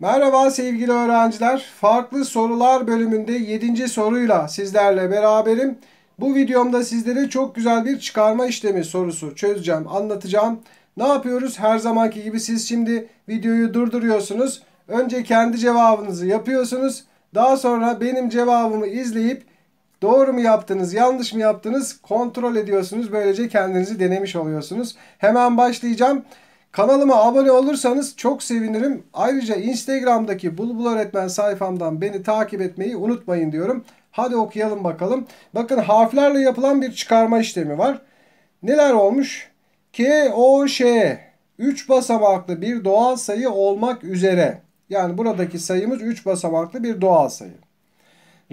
Merhaba sevgili öğrenciler. Farklı sorular bölümünde 7. soruyla sizlerle beraberim. Bu videomda sizlere çok güzel bir çıkarma işlemi sorusu çözeceğim, anlatacağım. Ne yapıyoruz? Her zamanki gibi siz şimdi videoyu durduruyorsunuz. Önce kendi cevabınızı yapıyorsunuz. Daha sonra benim cevabımı izleyip Doğru mu yaptınız, yanlış mı yaptınız kontrol ediyorsunuz. Böylece kendinizi denemiş oluyorsunuz. Hemen başlayacağım. Kanalıma abone olursanız çok sevinirim. Ayrıca Instagram'daki Bulbul Öğretmen sayfamdan beni takip etmeyi unutmayın diyorum. Hadi okuyalım bakalım. Bakın harflerle yapılan bir çıkarma işlemi var. Neler olmuş? K, O, Ş. 3 basamaklı bir doğal sayı olmak üzere. Yani buradaki sayımız 3 basamaklı bir doğal sayı.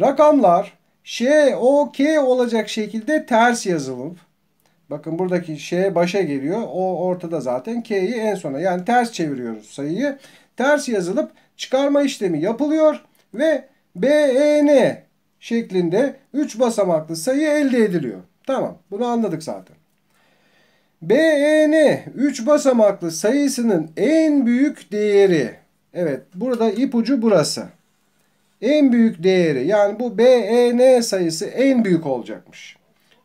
Rakamlar Ş, O, K olacak şekilde ters yazılıp Bakın buradaki şeye başa geliyor. O ortada zaten K'yi en sona. Yani ters çeviriyoruz sayıyı. Ters yazılıp çıkarma işlemi yapılıyor ve BEN şeklinde 3 basamaklı sayı elde ediliyor. Tamam bunu anladık zaten. BEN 3 basamaklı sayısının en büyük değeri. Evet burada ipucu burası. En büyük değeri yani bu BEN sayısı en büyük olacakmış.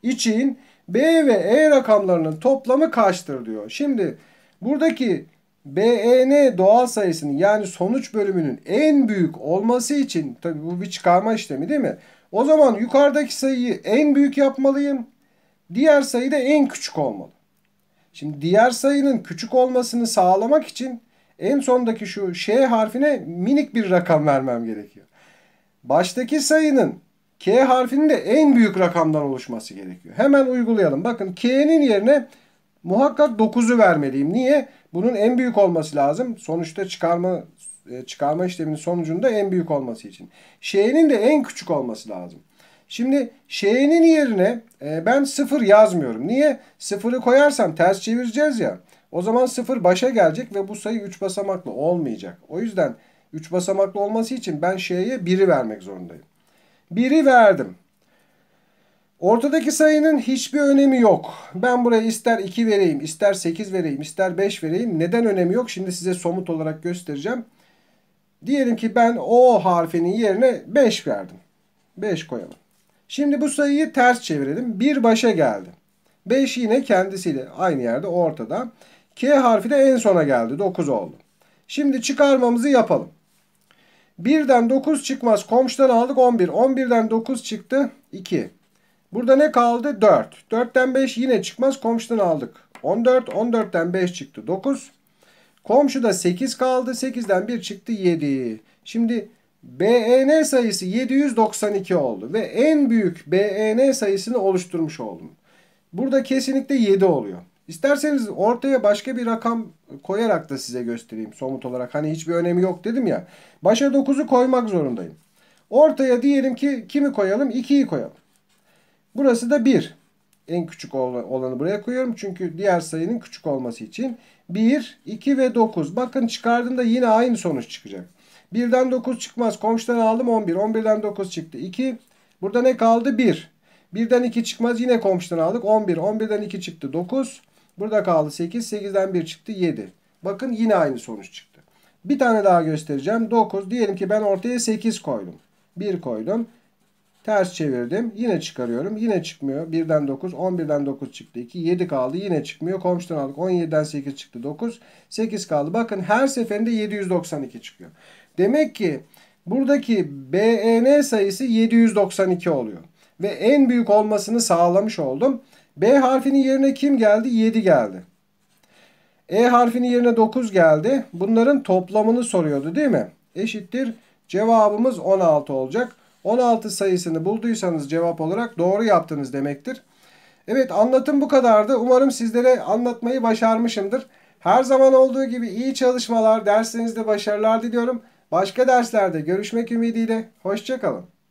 İçin B ve E rakamlarının toplamı kaçtır diyor. Şimdi buradaki BEN doğal sayısının yani sonuç bölümünün en büyük olması için tabi bu bir çıkarma işlemi değil mi? O zaman yukarıdaki sayıyı en büyük yapmalıyım. Diğer sayı da en küçük olmalı. Şimdi diğer sayının küçük olmasını sağlamak için en sondaki şu Ş harfine minik bir rakam vermem gerekiyor. Baştaki sayının K harfinin de en büyük rakamdan oluşması gerekiyor. Hemen uygulayalım. Bakın K'nin yerine muhakkak 9'u vermeliyim. Niye? Bunun en büyük olması lazım. Sonuçta çıkarma e, çıkarma işleminin sonucunda en büyük olması için. Şeyinin de en küçük olması lazım. Şimdi şeyinin yerine e, ben 0 yazmıyorum. Niye? 0'ı koyarsam ters çevireceğiz ya. O zaman 0 başa gelecek ve bu sayı 3 basamaklı olmayacak. O yüzden 3 basamaklı olması için ben şeye 1'i vermek zorundayım. Biri verdim. Ortadaki sayının hiçbir önemi yok. Ben buraya ister 2 vereyim, ister 8 vereyim, ister 5 vereyim. Neden önemi yok? Şimdi size somut olarak göstereceğim. Diyelim ki ben O harfinin yerine 5 verdim. 5 koyalım. Şimdi bu sayıyı ters çevirelim. Bir başa geldi. 5 yine kendisiyle aynı yerde ortada. K harfi de en sona geldi. 9 oldu. Şimdi çıkarmamızı yapalım. 1'den 9 çıkmaz. Komşudan aldık 11. 11'den 9 çıktı 2. Burada ne kaldı? 4. 4'ten 5 yine çıkmaz. Komşudan aldık. 14. 14'ten 5 çıktı 9. Komşuda 8 kaldı. 8'den 1 çıktı 7. Şimdi Bn e sayısı 792 oldu. Ve en büyük Bn e sayısını oluşturmuş oldum. Burada kesinlikle 7 oluyor. İsterseniz ortaya başka bir rakam koyarak da size göstereyim somut olarak. Hani hiçbir önemi yok dedim ya. Başa 9'u koymak zorundayım. Ortaya diyelim ki kimi koyalım? 2'yi koyalım. Burası da 1. En küçük olanı buraya koyuyorum. Çünkü diğer sayının küçük olması için. 1, 2 ve 9. Bakın çıkardığımda yine aynı sonuç çıkacak. 1'den 9 çıkmaz. Komşudan aldım 11. 11'den 9 çıktı. 2. Burada ne kaldı? 1. 1'den 2 çıkmaz. Yine komşudan aldık. 11. 11'den 2 çıktı. 9. Burada kaldı 8. 8'den 1 çıktı 7. Bakın yine aynı sonuç çıktı. Bir tane daha göstereceğim. 9. Diyelim ki ben ortaya 8 koydum. 1 koydum. Ters çevirdim. Yine çıkarıyorum. Yine çıkmıyor. 1'den 9. 11'den 9 çıktı. 2. 7 kaldı. Yine çıkmıyor. Komşudan aldık. 17'den 8 çıktı. 9. 8 kaldı. Bakın her seferinde 792 çıkıyor. Demek ki buradaki B.N e sayısı 792 oluyor. Ve en büyük olmasını sağlamış oldum. B harfinin yerine kim geldi? 7 geldi. E harfinin yerine 9 geldi. Bunların toplamını soruyordu değil mi? Eşittir. Cevabımız 16 olacak. 16 sayısını bulduysanız cevap olarak doğru yaptınız demektir. Evet anlatım bu kadardı. Umarım sizlere anlatmayı başarmışımdır. Her zaman olduğu gibi iyi çalışmalar, derslerinizde başarılar diliyorum. Başka derslerde görüşmek ümidiyle. Hoşçakalın.